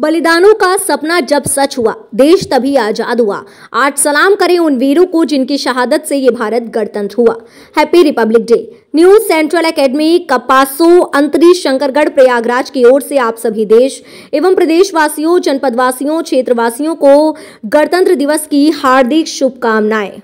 बलिदानों का सपना जब सच हुआ देश तभी आजाद हुआ आज सलाम करें उन वीरों को जिनकी शहादत से ये भारत गणतंत्र हुआ happy republic day news central academy कपासो अंतरी शंकरगढ़ प्रयागराज की ओर से आप सभी देश एवं प्रदेशवासियों जनपदवासियों क्षेत्रवासियों को गणतंत्र दिवस की हार्दिक शुभकामनाएं